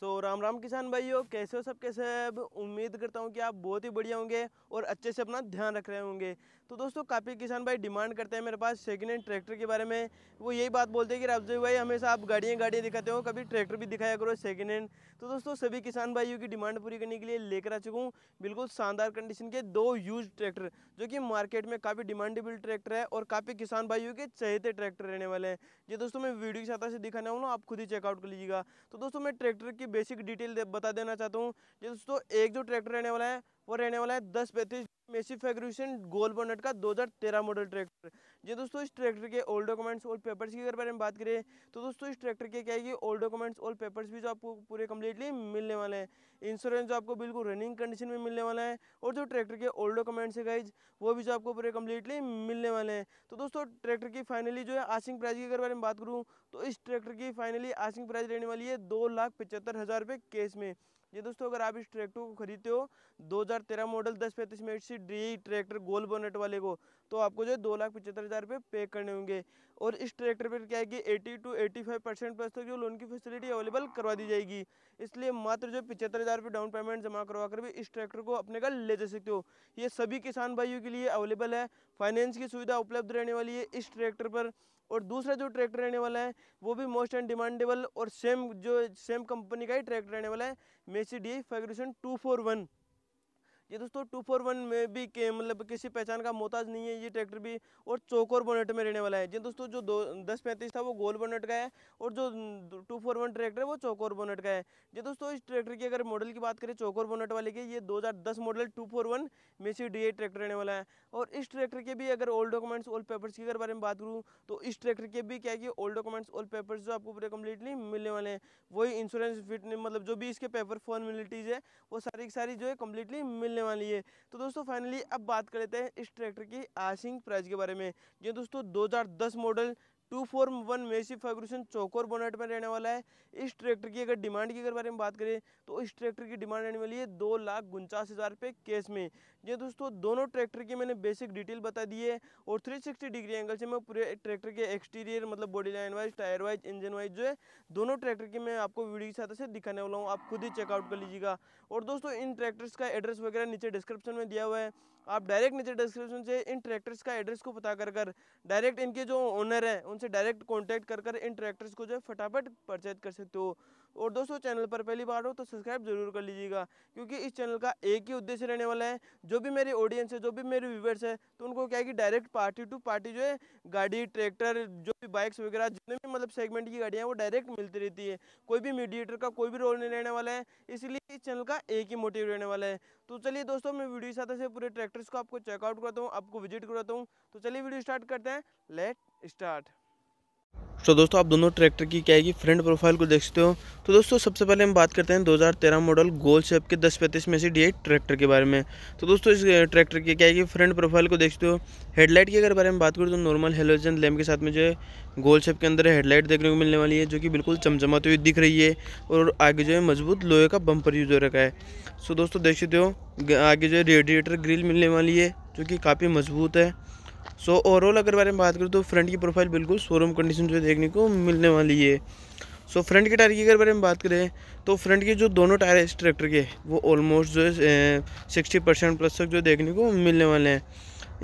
सो so, Ram Ram किसान भाइयों कैसे हो सब कैसे अब उम्मीद करता हूँ कि आप बहुत ही बढ़िया होंगे और अच्छे से अपना ध्यान रख रहे होंगे तो दोस्तों काफ़ी किसान भाई डिमांड करते हैं मेरे पास सेकेंड हैंड ट्रैक्टर के बारे में वो यही बात बोलते हैं कि रामजी भाई हमेशा आप गाड़ियाँ गाड़ियाँ दिखाते हो कभी ट्रैक्टर भी दिखाया करो सेकेंड हैंड तो दोस्तों सभी किसान भाइयों की डिमांड पूरी करने के लिए लेकर आ चुका हूँ बिल्कुल शानदार कंडीशन के दो यूज ट्रैक्टर जो कि मार्केट में काफ़ी डिमांडेबल ट्रैक्टर है और काफ़ी किसान भाइयों के चहेते ट्रैक्टर रहने वाले हैं ये दोस्तों मैं वीडियो की सहायता से दिखाने वाला हूँ आप खुद ही चेकआउट कर लीजिएगा तो दोस्तों मैं ट्रैक्टर की बेसिक डिटेल दे, बता देना चाहता हूँ दोस्तों एक जो ट्रैक्टर रहने वाला है वो रहने वाला है दस पैंतीस मेसी फेग्रूसन गोल बोनट का 2013 मॉडल ट्रैक्टर जी दोस्तों इस ट्रैक्टर के ओल्ड डॉक्यूमेंट्स और पेपर्स की अगर बारे में बात करें तो दोस्तों इस ट्रैक्टर के क्या है ओल्ड डॉक्यूमेंट्स और पेपर्स भी जो आपको पूरे कम्प्लीटली मिलने वाले हैं इंश्योरेंस जो आपको बिल्कुल रनिंग कंडीशन में मिलने वाला है और जो ट्रैक्टर के ओल्ड डॉक्यूमेंट्स है गाइज वो भी जो आपको पूरे कम्प्लीटली मिलने वाले हैं तो दोस्तों ट्रैक्टर की फाइनली जो है आसिंग प्राइस की अगर बारे में बात करूँ तो इस ट्रैक्टर की फाइनली आसिंग प्राइस रहने वाली है दो लाख पचहत्तर हज़ार रुपये केस में जी दोस्तों अगर आप इस ट्रैक्टर को खरीदते हो 2013 मॉडल दस पैंतीस मिनट सी डी ट्रैक्टर गोल बोनेट वाले को तो आपको जो है दो लाख पचहत्तर हज़ार रुपये पे करने होंगे और इस ट्रैक्टर पर क्या है कि eighty two eighty five percent plus तक जो लोन की फैसिलिटी अवेलेबल करवा दी जाएगी इसलिए मात्र जो पचहत्तर हज़ार रुपये डाउन पेमेंट जमा करवा कर भी इस ट्रैक्टर को अपने का ले जा सकते हो ये सभी किसान भाइयों के लिए अवेलेबल है फाइनेंस की सुविधा उपलब्ध रहने वाली है इस ट्रैक्टर पर और दूसरा जो ट्रैक्टर रहने वाला है वो भी मोस्ट एंड डिमांडेबल और सेम जो सेम कंपनी का ही ट्रैक्टर रहने वाला है Massey D Ferguson two four one ये दोस्तों टू फोर वन में भी के मतलब किसी पहचान का मोहताज नहीं है ये ट्रैक्टर भी और चौकोर बोनेट में रहने वाला है जी दोस्तों जो दो दस पैंतीस था वो गोल बोनेट का है और जो टू फोर वन ट्रैक्टर है वो चौकोर बोनेट का है जी दोस्तों इस ट्रैक्टर की अगर मॉडल की बात करें चौकोर बोनेट वाले की ये 2010 model two four one Massey D tractor रहने वाला है और इस ट्रैक्टर के भी अगर ओल्ड डॉक्यूमेंट्स ओल्ड पेपर्स की अगर बारे में बात करूँ तो इस ट्रैक्टर के भी क्या है कि ओल्ड डॉक्यूमेंट्स ओल्ड पेपर्स जो आपको पूरे कम्प्लीटली मिलने वाले हैं वही इंश्योरेंस फिट मतलब जो भी इसके पेपर फॉर्मिलिटीज़ है वो सारी सारी जो है कम्प्लीटली मिलने मिलने वाली है तो दोस्तों फाइनली अब बात कर लेते हैं इस ट्रैक्टर की आसिंग प्राइस के बारे में जो दोस्तों 2010 model two four one Massey Ferguson चौकोर बोनेट में रहने वाला है इस ट्रैक्टर की अगर डिमांड की अगर बारे में बात करें तो इस ट्रैक्टर की डिमांड रहने वाली है दो लाख उनचास हज़ार रुपये केस में ये दोस्तों दोनों ट्रैक्टर की मैंने बेसिक डिटेल बता दी है और थ्री सिक्सटी डिग्री एंगल से मैं पूरे ट्रैक्टर के एक्सटीरियर मतलब body line wise tyre wise engine wise जो है दोनों ट्रैक्टर की मैं आपको वीडियो की सहायता से दिखाने वाला हूँ आप खुद ही चेकआउट कर लीजिएगा और दोस्तों इन ट्रैक्टर्स का एड्रेस वगैरह नीचे डिस्क्रिप्शन में दिया हुआ है आप डायरेक्ट नीचे डिस्क्रिप्शन से इन ट्रैक्टर्स का एड्रेस को पता कर डायरेक्ट इनके जो ओनर है उन हमसे डायरेक्ट कॉन्टैक्ट कर कर इन ट्रैक्टर्स को जो है फटाफट परचेज कर सकते हो और दोस्तों चैनल पर पहली बार हो तो सब्सक्राइब जरूर कर लीजिएगा क्योंकि इस चैनल का एक ही उद्देश्य रहने वाला है जो भी मेरी ऑडियंस है जो भी मेरे व्यूवर्स है तो उनको क्या है कि डायरेक्ट पार्टी टू पार्टी जो है गाड़ी ट्रैक्टर जो भी बाइक्स वगैरह जितने भी मतलब सेगमेंट की गाड़ियाँ वो डायरेक्ट मिलती रहती है कोई भी मीडिएटर का कोई भी रोल नहीं रहने वाला है इसलिए इस चैनल का एक ही मोटिव रहने वाला है तो चलिए दोस्तों मैं वीडियो के साथ ऐसे पूरे ट्रैक्टर्स को आपको चेकआउट कराता हूँ आपको विजिट कराता हूँ तो चलिए वीडियो स्टार्ट करते हैं लेट स्टार्ट तो दोस्तों आप दोनों ट्रैक्टर की क्या है फ्रंट प्रोफाइल को देख सकते हो तो दोस्तों सबसे पहले हम बात करते हैं 2013 मॉडल गोल शेप के दस पैंतीस में से डी ट्रैक्टर के बारे में तो दोस्तों इस ट्रैक्टर की क्या है फ्रंट प्रोफाइल को देख सकते हो हेडलाइट की अगर बारे में बात करूँ तो नॉर्मल हेलोजन लैम्प के साथ में जो है गोल शेप के अंदर हेडलाइट देखने को मिलने वाली है जो कि बिल्कुल चमचमाती हुई दिख रही है और आगे जो है मजबूत लोहे का बम्पर यूज हो रखा है सो दोस्तों देख सकते हो आगे जो है रेडिएटर ग्रिल मिलने वाली है जो कि काफ़ी मजबूत है सो ओवरऑल अगर बारे में बात करूँ तो फ्रंट की प्रोफाइल बिल्कुल शोरूम कंडीशन जो देखने को मिलने वाली है सो फ्रंट के टायर की अगर बारे में बात करें तो फ्रंट के जो दोनों टायर है इस ट्रैक्टर के वो ऑलमोस्ट जो है सिक्सटी परसेंट प्लस तक जो देखने को मिलने वाले हैं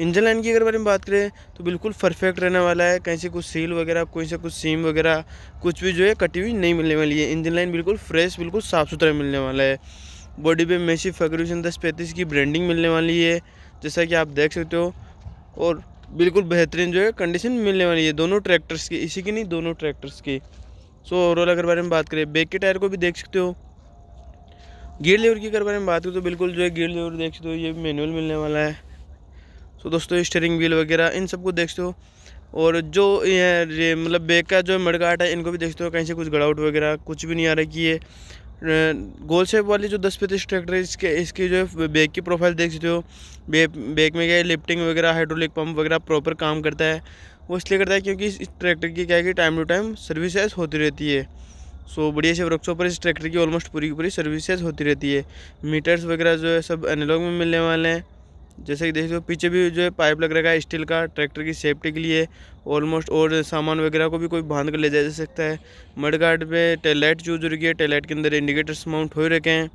इंजन लाइन की अगर बारे में बात करें तो बिल्कुल परफेक्ट रहने वाला है कहीं से कुछ सील वगैरह कहीं से कुछ सीम वगैरह कुछ भी जो है कटी हुई नहीं मिलने वाली है इंजन लाइन बिल्कुल फ्रेश बिल्कुल साफ़ सुथरा मिलने वाला है बॉडी पे मेसी फर्ग्यूसन दस पैंतीस की ब्रांडिंग मिलने वाली है जैसा कि आप देख सकते हो और बिल्कुल बेहतरीन जो है कंडीशन मिलने वाली है दोनों ट्रैक्टर्स की इसी की नहीं दोनों ट्रैक्टर्स की सो ओवरऑल अगर बारे में बात करें बेक के टायर को भी देख सकते हो गियर लेवर की अगर बारे में बात करें तो बिल्कुल जो है गियर लेवर देख सकते हो ये मैनुअल मिलने वाला है सो दोस्तों स्टेयरिंग व्हील वगैरह इन सबको देख सकते हो और जो ये मतलब बेक का जो मड़गाट है इनको भी देखते हो कहीं से कुछ गड़ाउट वगैरह कुछ भी नहीं आ रहा कि ये गोल शेप वाली जो दस पैंतीस ट्रैक्टर है इसके इसकी जो है बैग की प्रोफाइल देख सकते हो बैक में क्या है लिफ्टिंग वगैरह हाइड्रोलिक पंप वगैरह प्रॉपर काम करता है वो इसलिए करता है क्योंकि इस ट्रैक्टर की क्या है कि टाइम टू टाइम सर्विसेज होती रहती है सो बढ़िया से वर्कशॉप पर इस ट्रैक्टर की ऑलमोस्ट पूरी की पूरी सर्विसेज होती रहती है मीटर्स वगैरह जो है सब एनालॉग में मिलने वाले हैं जैसे कि देख सकते हो पीछे भी जो है पाइप लग रखा है स्टील का ट्रैक्टर की सेफ्टी के लिए ऑलमोस्ट और सामान वगैरह को भी कोई बांध कर ले जा सकता है मड गार्ड पर टेलाइट चूज हो रही है टेलाइट के अंदर इंडिकेटर्स माउंट हो रखे हैं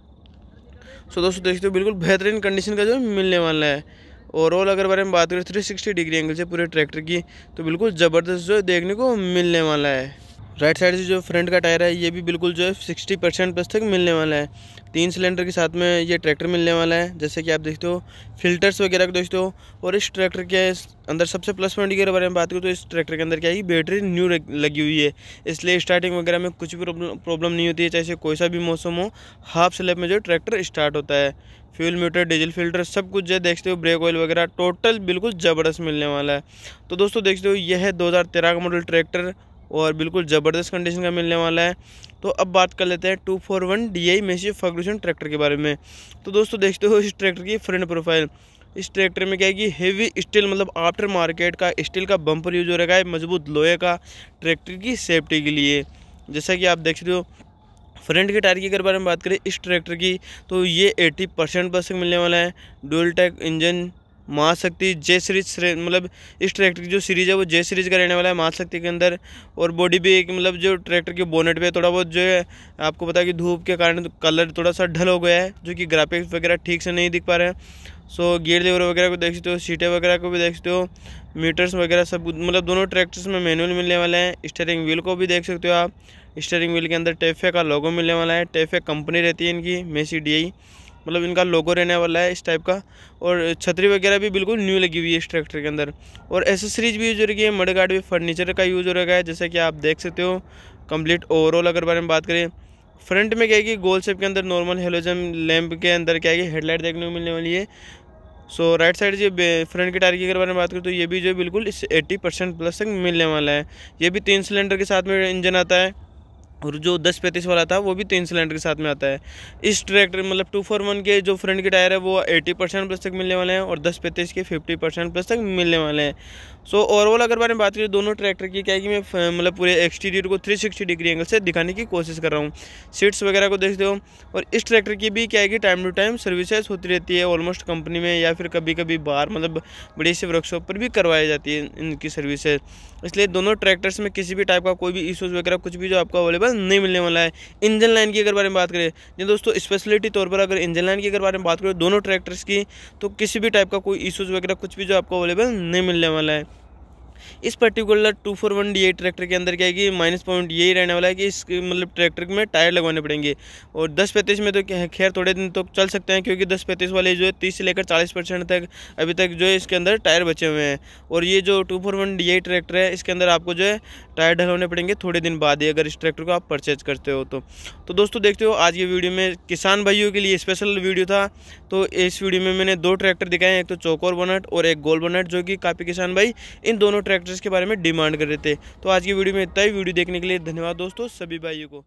सो दोस्तों देखते हो बिल्कुल बेहतरीन कंडीशन का जो है मिलने वाला है ओवरऑल अगर बारे में बात करें थ्री सिक्सटी डिग्री एंगल से पूरे ट्रैक्टर की तो बिल्कुल ज़बरदस्त जो है देखने को मिलने वाला है राइट साइड से जो फ्रंट का टायर है ये भी बिल्कुल जो है सिक्सटी परसेंट प्लस तक मिलने वाला है तीन सिलेंडर के साथ में ये ट्रैक्टर मिलने वाला है जैसे कि आप देखते हो फिल्टर्स वगैरह के दोस्तों और इस ट्रैक्टर के अंदर सबसे प्लस पॉइंट के बारे में बात करूँ तो इस ट्रैक्टर के अंदर क्या है बैटरी न्यू लगी हुई है इसलिए स्टार्टिंग वगैरह में कुछ भी प्रॉब्लम नहीं होती है चाहे कोई सा भी मौसम हो हाफ स्लेप में जो ट्रैक्टर स्टार्ट होता है फ्यूल मीटर डीजल फिल्टर सब कुछ जो देखते हो ब्रेक ऑयल वगैरह टोटल बिल्कुल ज़बरदस्त मिलने वाला है तो दोस्तों देखते हो यह है दो का मॉडल ट्रैक्टर और बिल्कुल ज़बरदस्त कंडीशन का मिलने वाला है तो अब बात कर लेते हैं two four one D I Massey Ferguson tractor के बारे में तो दोस्तों देखते हो इस ट्रैक्टर की फ्रंट प्रोफाइल इस ट्रैक्टर में क्या है कि हेवी स्टील मतलब आफ्टर मार्केट का स्टील का बम्पर यूज हो रखा है मजबूत लोहे का ट्रैक्टर की सेफ्टी के लिए जैसा कि आप देख रहे हो फ्रंट के टायर की अगर बारे में बात करें इस ट्रैक्टर की तो ये 80 परसेंट बस मिलने वाला है डुअल टैक इंजन महाशक्ति जे सीरीज मतलब इस ट्रैक्टर की जो सीरीज़ है वो जय सीरीज़ का रहने वाला है महाशक्ति के अंदर और बॉडी भी एक मतलब जो ट्रैक्टर के बोनेट पे थोड़ा बहुत जो है आपको पता है कि धूप के कारण कलर थोड़ा सा ढल हो गया है जो कि ग्राफिक्स वगैरह ठीक से नहीं दिख पा रहे हैं सो गियर लेवर वगैरह को देख सकते हो सीटें वगैरह को भी देख सकते हो मीटर्स वगैरह सब मतलब दोनों ट्रैक्टर्स में मैनुअल मिलने वाले हैं स्टेयरिंग व्हील को भी देख सकते हो आप स्टेयरिंग व्हील के अंदर टेफे का लोगो मिलने वाला है टेफे कंपनी रहती है इनकी मेसी डी मतलब इनका लोगो रहने वाला है इस टाइप का और छतरी वगैरह भी बिल्कुल न्यू लगी हुई है इस ट्रैक्टर के अंदर और एसेसरीज भी यूज़ हो रही है गार्ड भी फर्नीचर का यूज़ हो रहा है जैसा कि आप देख सकते हो कंप्लीट ओवरऑल अगर बारे में बात करें फ्रंट में क्या है कि गोल शेप के अंदर नॉर्मल हेलोजन लैम्प के अंदर क्या है कि हेडलाइट देखने को मिलने वाली है सो राइट साइड जो फ्रंट की टायर की अगर बारे में बात करें तो ये भी जो बिल्कुल इस एट्टी परसेंट प्लस तक मिलने वाला है ये भी तीन सिलेंडर के साथ में इंजन आता है और जो दस पैंतीस वाला था वो भी तीन सिलेंडर के साथ में आता है इस ट्रैक्टर मतलब टू फोर वन के जो फ्रंट के टायर है वो एटी परसेंट प्लस तक मिलने वाले हैं और दस पैंतीस के फिफ्टी परसेंट प्लस तक मिलने वाले हैं सो so, ओवरऑल अगर बारे में बात करें दोनों ट्रैक्टर की क्या है कि मैं मतलब पूरे एक्सटीरियर को 360 डिग्री एंगल से दिखाने की कोशिश कर रहा हूँ सीट्स वगैरह को देखते हो और इस ट्रैक्टर की भी क्या है कि टाइम टू टाइम सर्विसेज होती रहती है ऑलमोस्ट कंपनी में या फिर कभी कभी बाहर मतलब बड़ी सी वर्कशॉप पर भी करवाई जाती है इनकी सर्विसेज इसलिए दोनों ट्रैक्टर्स में किसी भी टाइप का कोई भी इशूज़ वगैरह कुछ भी जो आपको अवेलेबल नहीं मिलने वाला है इंजन लाइन की अगर बारे में बात करें जी दोस्तों स्पेशलिटी तौर पर अगर इंजन लाइन की अगर बारे में बात करें दोनों ट्रैक्टर्स की तो किसी भी टाइप का कोई इशूज़ वगैरह कुछ भी जो आपको अवेलेबल नहीं मिलने वाला है इस particular two four one D tractor के अंदर क्या है कि माइनस पॉइंट यही रहने वाला है कि इस मतलब ट्रैक्टर में टायर लगवाने पड़ेंगे और दस पैंतीस में तो खैर थोड़े दिन तो चल सकते हैं क्योंकि दस पैंतीस वाले जो है तीस से लेकर चालीस परसेंट तक अभी तक जो है इसके अंदर टायर बचे हुए हैं और ये जो two four one D tractor है इसके अंदर आपको जो है टायर डलवाने पड़ेंगे थोड़े दिन बाद ही अगर इस ट्रैक्टर को आप परचेज करते हो तो तो दोस्तों देखते हो आज की वीडियो में किसान भाइयों के लिए स्पेशल वीडियो था तो इस वीडियो में मैंने दो ट्रैक्टर दिखाए हैं एक तो चौकोर बनट और एक गोल बनट जो कि काफ़ी किसान भाई इन दोनों ट्रैक्टर्स के बारे में डिमांड कर रहे थे तो आज की वीडियो में इतना ही वीडियो देखने के लिए धन्यवाद दोस्तों सभी भाइयों को